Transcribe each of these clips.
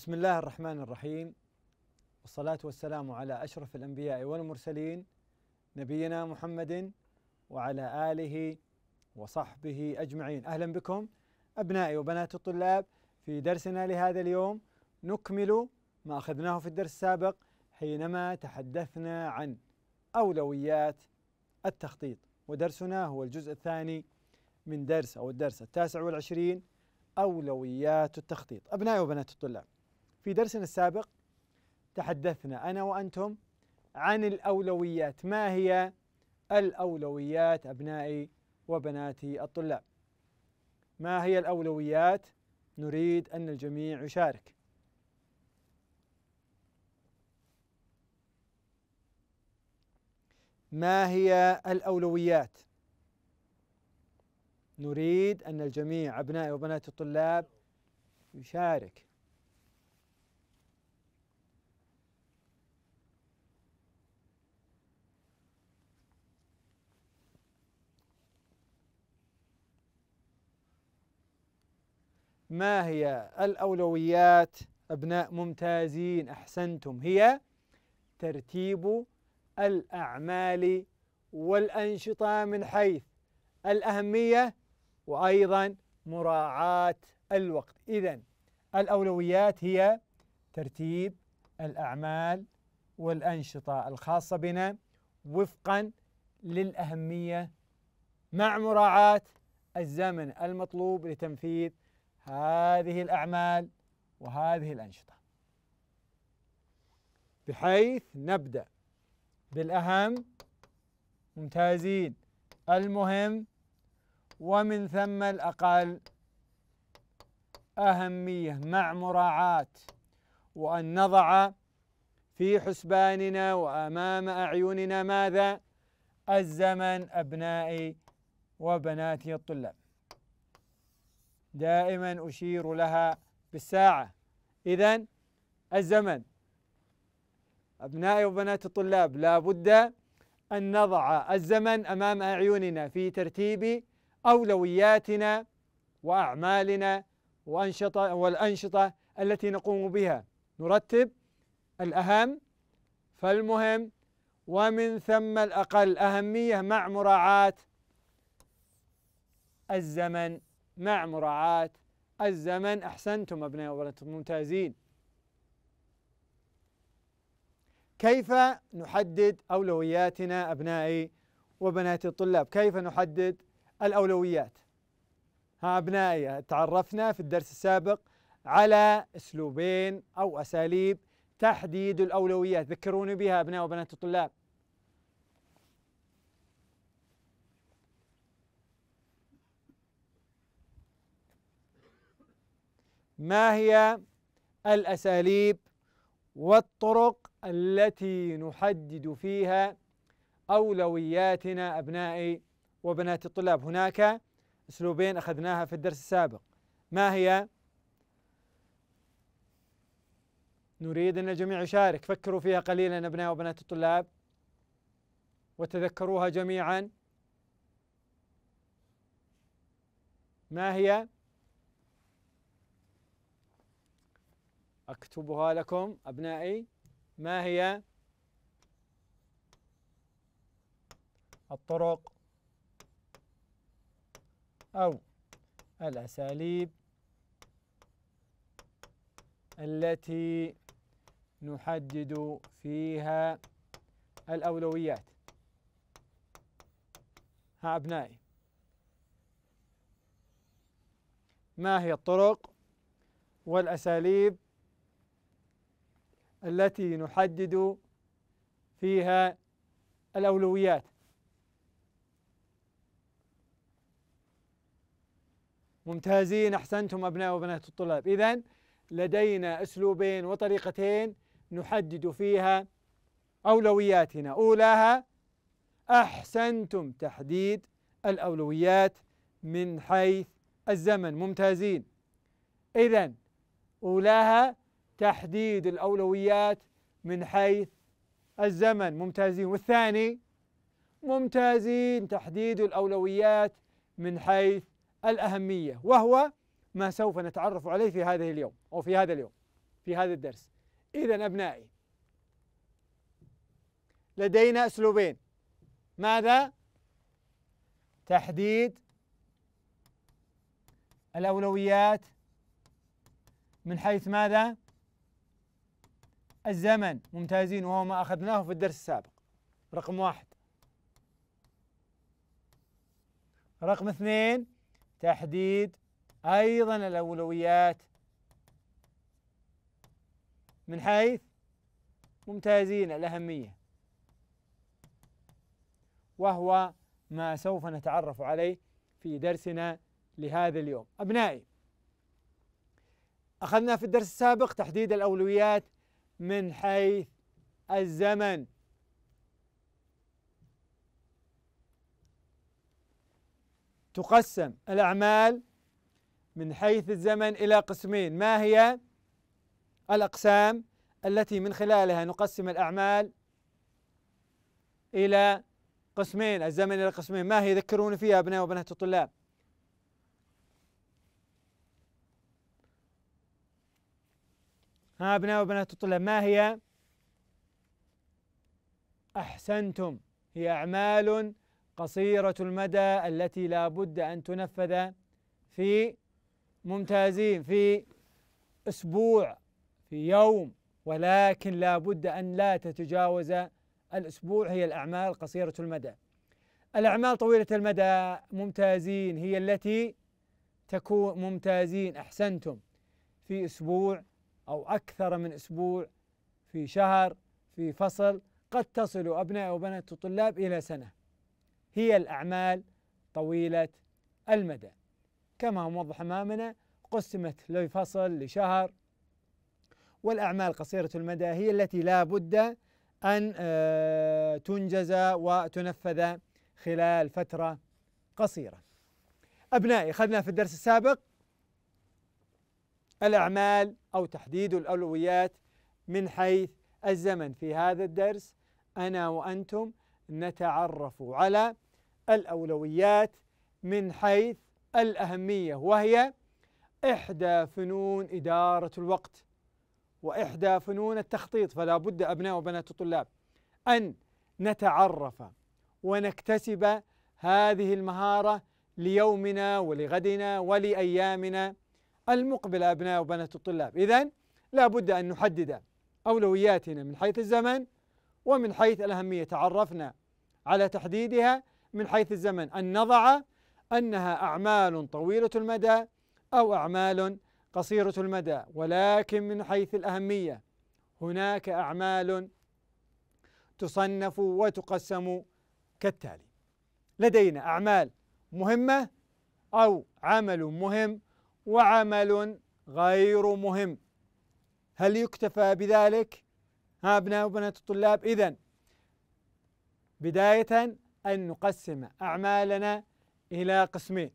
بسم الله الرحمن الرحيم والصلاة والسلام على أشرف الأنبياء والمرسلين نبينا محمد وعلى آله وصحبه أجمعين أهلا بكم أبنائي وبنات الطلاب في درسنا لهذا اليوم نكمل ما أخذناه في الدرس السابق حينما تحدثنا عن أولويات التخطيط ودرسنا هو الجزء الثاني من درس أو الدرس التاسع والعشرين أولويات التخطيط أبنائي وبنات الطلاب في درسنا السابق تحدثنا أنا وأنتم عن الأولويات ما هي الأولويات أبنائي وبناتي الطلاب ما هي الأولويات نريد أن الجميع يشارك ما هي الأولويات نريد أن الجميع أبنائي وبنات الطلاب يشارك ما هي الأولويات أبناء ممتازين أحسنتم هي ترتيب الأعمال والأنشطة من حيث الأهمية وأيضا مراعاة الوقت إذا الأولويات هي ترتيب الأعمال والأنشطة الخاصة بنا وفقا للأهمية مع مراعاة الزمن المطلوب لتنفيذ هذه الأعمال وهذه الأنشطة بحيث نبدأ بالأهم ممتازين المهم ومن ثم الأقل أهمية مع مراعاة وأن نضع في حسباننا وأمام أعيننا ماذا؟ الزمن أبنائي وبناتي الطلاب دائما أشير لها بالساعة إذا الزمن أبنائي وبنات الطلاب لا بد أن نضع الزمن أمام أعيننا في ترتيب أولوياتنا وأعمالنا وأنشطة والأنشطة التي نقوم بها نرتب الأهم فالمهم ومن ثم الأقل أهمية مع مراعاة الزمن مع مراعاة الزمن أحسنتم أبناء وبناتكم ممتازين كيف نحدد أولوياتنا أبنائي وبناتي الطلاب كيف نحدد الأولويات ها أبنائي تعرفنا في الدرس السابق على أسلوبين أو أساليب تحديد الأولويات ذكروني بها أبناء وبنات الطلاب ما هي الأساليب والطرق التي نحدد فيها أولوياتنا أبنائي وبنات الطلاب هناك أسلوبين أخذناها في الدرس السابق ما هي؟ نريد أن الجميع يشارك فكروا فيها قليلا أبناء وبنات الطلاب وتذكروها جميعا ما هي؟ أكتبها لكم أبنائي ما هي الطرق أو الأساليب التي نحدد فيها الأولويات ها أبنائي ما هي الطرق والأساليب التي نحدد فيها الأولويات ممتازين أحسنتم أبناء وبنات الطلاب إذا لدينا أسلوبين وطريقتين نحدد فيها أولوياتنا أولاها أحسنتم تحديد الأولويات من حيث الزمن ممتازين إذا أولاها تحديد الأولويات من حيث الزمن ممتازين والثاني ممتازين تحديد الأولويات من حيث الأهمية وهو ما سوف نتعرف عليه في هذه اليوم أو في هذا اليوم في هذا الدرس إذا أبنائي لدينا أسلوبين ماذا؟ تحديد الأولويات من حيث ماذا؟ الزمن ممتازين وهو ما أخذناه في الدرس السابق رقم واحد رقم اثنين تحديد أيضا الأولويات من حيث ممتازين الأهمية وهو ما سوف نتعرف عليه في درسنا لهذا اليوم أبنائي أخذنا في الدرس السابق تحديد الأولويات من حيث الزمن تقسم الأعمال من حيث الزمن إلى قسمين ما هي الأقسام التي من خلالها نقسم الأعمال إلى قسمين الزمن إلى قسمين ما هي ذكروني فيها أبناء وبنات الطلاب ها أبناء وبنات الطلاب ما هي؟ أحسنتم هي أعمال قصيرة المدى التي لا بد أن تنفذ في ممتازين في أسبوع في يوم ولكن لا بد أن لا تتجاوز الأسبوع هي الأعمال قصيرة المدى الأعمال طويلة المدى ممتازين هي التي تكون ممتازين أحسنتم في أسبوع أو أكثر من أسبوع في شهر في فصل قد تصل أبناء وبنات الطلاب إلى سنة هي الأعمال طويلة المدى كما هو موضح أمامنا قسمت لفصل لشهر والأعمال قصيرة المدى هي التي لا بد أن آه، تنجز وتنفذ خلال فترة قصيرة أبنائي أخذنا في الدرس السابق الأعمال أو تحديد الأولويات من حيث الزمن في هذا الدرس أنا وأنتم نتعرف على الأولويات من حيث الأهمية وهي إحدى فنون إدارة الوقت وإحدى فنون التخطيط فلا بد أبناء وبنات الطلاب أن نتعرف ونكتسب هذه المهارة ليومنا ولغدنا ولأيامنا المقبلة أبناء وبنات الطلاب إذا لا بد أن نحدد أولوياتنا من حيث الزمن ومن حيث الأهمية تعرفنا على تحديدها من حيث الزمن أن نضع أنها أعمال طويلة المدى أو أعمال قصيرة المدى ولكن من حيث الأهمية هناك أعمال تصنف وتقسم كالتالي لدينا أعمال مهمة أو عمل مهم وعمل غير مهم هل يكتفى بذلك ها أبناء وبنات الطلاب إذا بداية أن نقسم أعمالنا إلى قسمين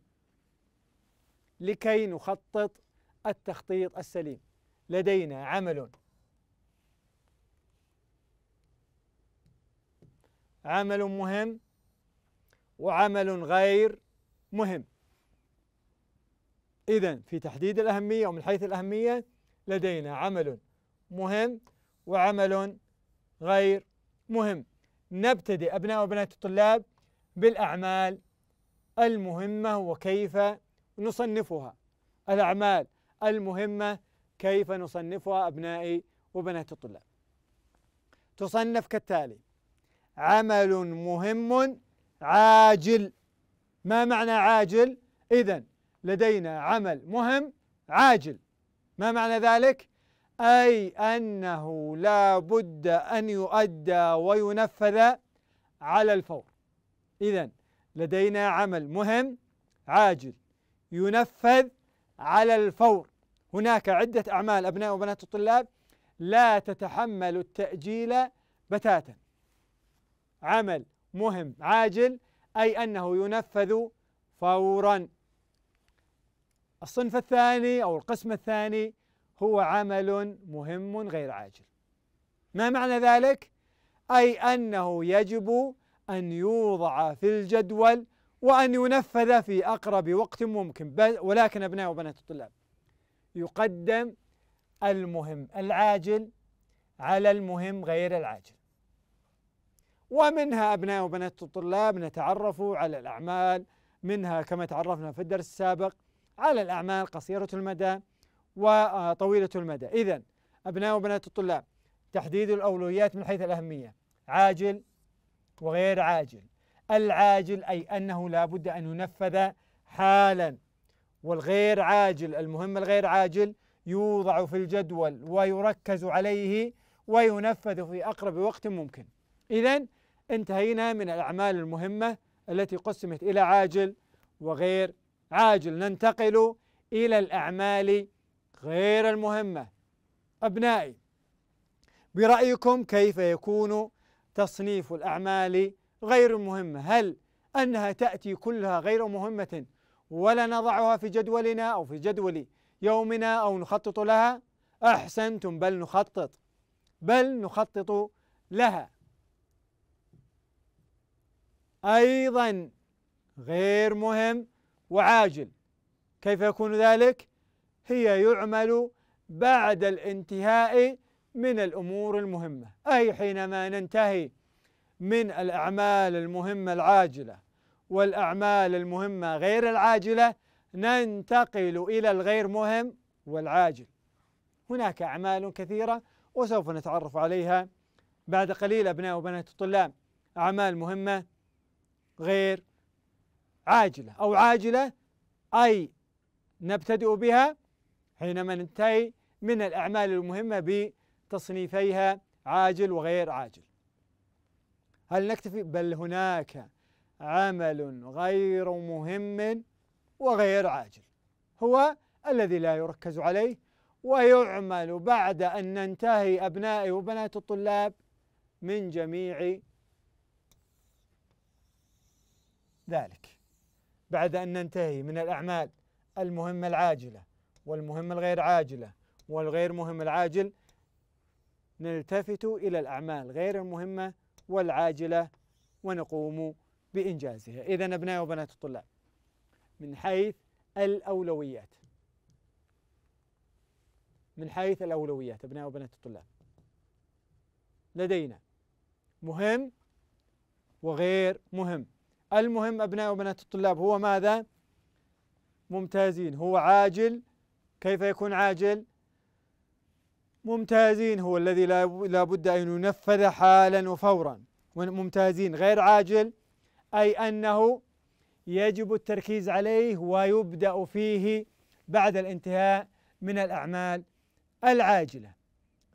لكي نخطط التخطيط السليم لدينا عمل عمل مهم وعمل غير مهم إذا في تحديد الأهمية ومن حيث الأهمية لدينا عمل مهم وعمل غير مهم نبتدئ أبناء وبنات الطلاب بالأعمال المهمة وكيف نصنفها الأعمال المهمة كيف نصنفها أبنائي وبنات الطلاب تصنف كالتالي عمل مهم عاجل ما معنى عاجل إذا لدينا عمل مهم عاجل ما معنى ذلك؟ أي أنه لا بد أن يؤدى وينفذ على الفور إذا لدينا عمل مهم عاجل ينفذ على الفور هناك عدة أعمال أبناء وبنات الطلاب لا تتحمل التأجيل بتاتا عمل مهم عاجل أي أنه ينفذ فورا الصنف الثاني أو القسم الثاني هو عمل مهم غير عاجل ما معنى ذلك؟ أي أنه يجب أن يوضع في الجدول وأن ينفذ في أقرب وقت ممكن ولكن أبناء وبنات الطلاب يقدم المهم العاجل على المهم غير العاجل ومنها أبناء وبنات الطلاب نتعرف على الأعمال منها كما تعرفنا في الدرس السابق على الأعمال قصيرة المدى وطويلة المدى إذا أبناء وبنات الطلاب تحديد الأولويات من حيث الأهمية عاجل وغير عاجل العاجل أي أنه لا بد أن ينفذ حالا والغير عاجل المهم الغير عاجل يوضع في الجدول ويركز عليه وينفذ في أقرب وقت ممكن إذا انتهينا من الأعمال المهمة التي قسمت إلى عاجل وغير عاجل ننتقل إلى الأعمال غير المهمة أبنائي برأيكم كيف يكون تصنيف الأعمال غير المهمة هل أنها تأتي كلها غير مهمة ولا نضعها في جدولنا أو في جدول يومنا أو نخطط لها أحسنتم بل نخطط بل نخطط لها أيضا غير مهم وعاجل كيف يكون ذلك؟ هي يعمل بعد الانتهاء من الأمور المهمة أي حينما ننتهي من الأعمال المهمة العاجلة والأعمال المهمة غير العاجلة ننتقل إلى الغير مهم والعاجل هناك أعمال كثيرة وسوف نتعرف عليها بعد قليل أبناء وبنات الطلاب أعمال مهمة غير عاجلة أو عاجلة أي نبتدئ بها حينما ننتهي من الأعمال المهمة بتصنيفيها عاجل وغير عاجل هل نكتفي بل هناك عمل غير مهم وغير عاجل هو الذي لا يركز عليه ويعمل بعد أن ننتهي أبنائي وبنات الطلاب من جميع ذلك بعد أن ننتهي من الأعمال المهمة العاجلة والمهمة الغير عاجلة والغير مهم العاجل نلتفت إلى الأعمال غير المهمة والعاجلة ونقوم بإنجازها إذا أبناء وبنات الطلاب من حيث الأولويات من حيث الأولويات أبناء وبنات الطلاب لدينا مهم وغير مهم المهم أبناء وبنات الطلاب هو ماذا؟ ممتازين هو عاجل كيف يكون عاجل؟ ممتازين هو الذي لا بد أن ينفذ حالا وفورا ممتازين غير عاجل أي أنه يجب التركيز عليه ويبدأ فيه بعد الانتهاء من الأعمال العاجلة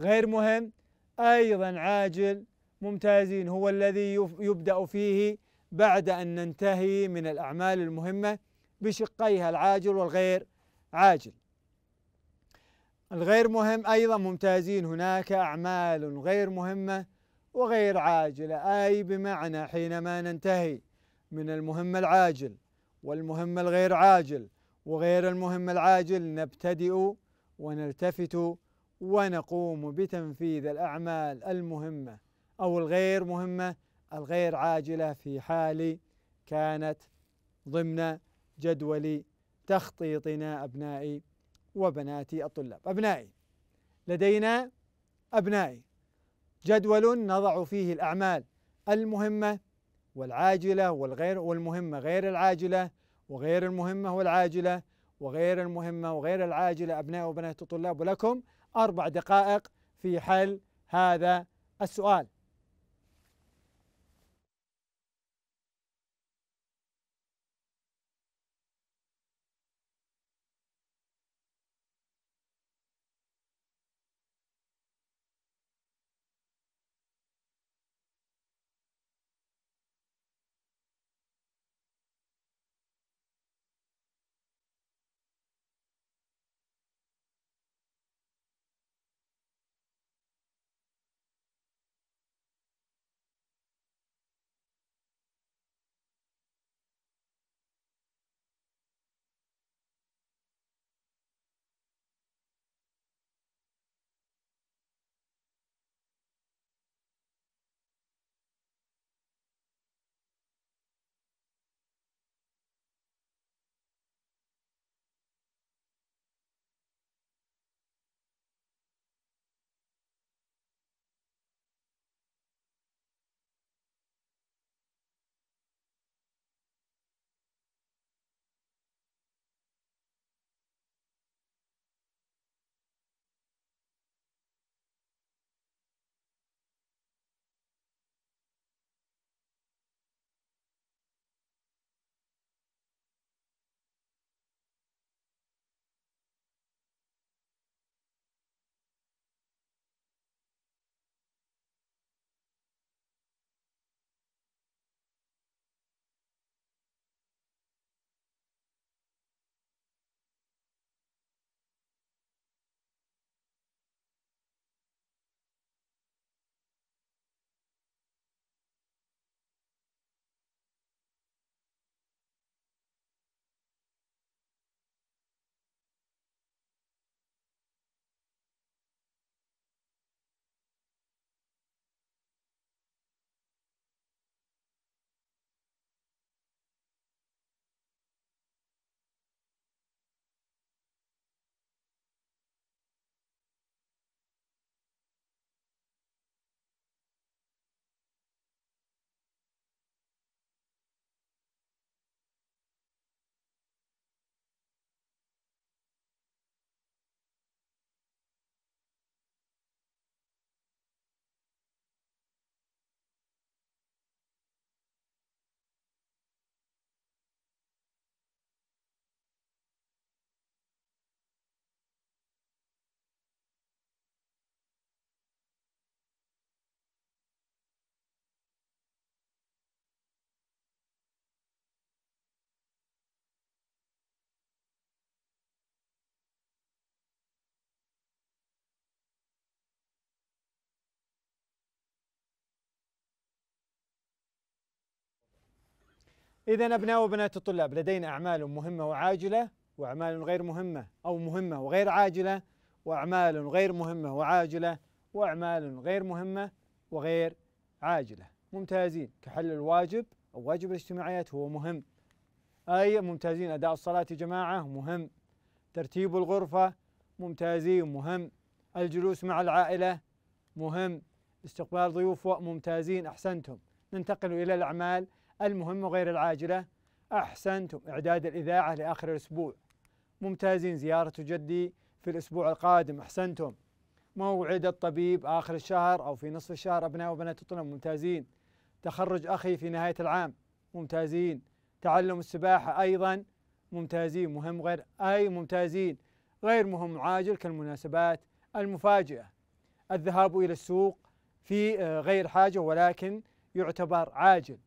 غير مهم أيضا عاجل ممتازين هو الذي يبدأ فيه بعد أن ننتهي من الأعمال المهمة بشقيها العاجل والغير عاجل الغير مهم أيضا ممتازين هناك أعمال غير مهمة وغير عاجلة أي بمعنى حينما ننتهي من المهم العاجل والمهم الغير عاجل وغير المهم العاجل نبتدئ ونلتفت ونقوم بتنفيذ الأعمال المهمة أو الغير مهمة الغير عاجلة في حال كانت ضمن جدول تخطيطنا أبنائي وبناتي الطلاب أبنائي لدينا أبنائي جدول نضع فيه الأعمال المهمة والعاجلة والغير والمهمة غير العاجلة وغير المهمة والعاجلة وغير المهمة وغير العاجلة أبناء وبنات الطلاب ولكم أربع دقائق في حل هذا السؤال إذا أبناء وبنات الطلاب لدينا أعمال مهمة وعاجلة وأعمال غير مهمة أو مهمة وغير عاجلة وأعمال غير مهمة وعاجلة وأعمال غير مهمة وغير عاجلة ممتازين كحل الواجب أو واجب الاجتماعيات هو مهم أي ممتازين أداء الصلاة يا جماعة مهم ترتيب الغرفة ممتازين مهم الجلوس مع العائلة مهم استقبال ضيوف ممتازين أحسنتم ننتقل إلى الأعمال المهمة وغير العاجلة أحسنتم إعداد الإذاعة لآخر الأسبوع ممتازين زيارة جدي في الأسبوع القادم أحسنتم موعد الطبيب آخر الشهر أو في نصف الشهر أبناء وبنات الطلاب ممتازين تخرج أخي في نهاية العام ممتازين تعلم السباحة أيضا ممتازين مهم غير أي ممتازين غير مهم عاجل كالمناسبات المفاجئة الذهاب إلى السوق في آه، غير حاجة ولكن يعتبر عاجل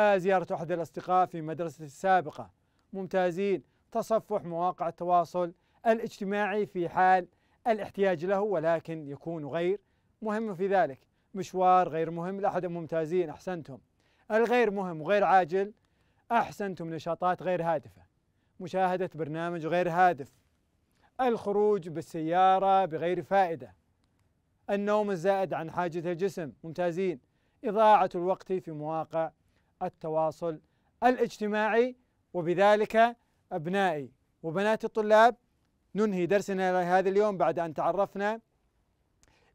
آه، زيارة أحد الأصدقاء في مدرسة السابقة ممتازين تصفح مواقع التواصل الاجتماعي في حال الاحتياج له ولكن يكون غير مهم في ذلك مشوار غير مهم لأحد الممتازين أحسنتم الغير مهم وغير عاجل أحسنتم نشاطات غير هادفة مشاهدة برنامج غير هادف الخروج بالسيارة بغير فائدة النوم الزائد عن حاجة الجسم ممتازين إضاعة الوقت في مواقع التواصل الاجتماعي وبذلك أبنائي وبنات الطلاب ننهي درسنا لهذا اليوم بعد أن تعرفنا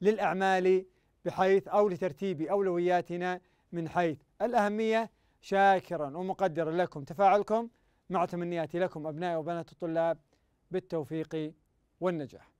للأعمال بحيث أو لترتيب أولوياتنا من حيث الأهمية شاكرا ومقدرا لكم تفاعلكم مع تمنياتي لكم أبنائي وبنات الطلاب بالتوفيق والنجاح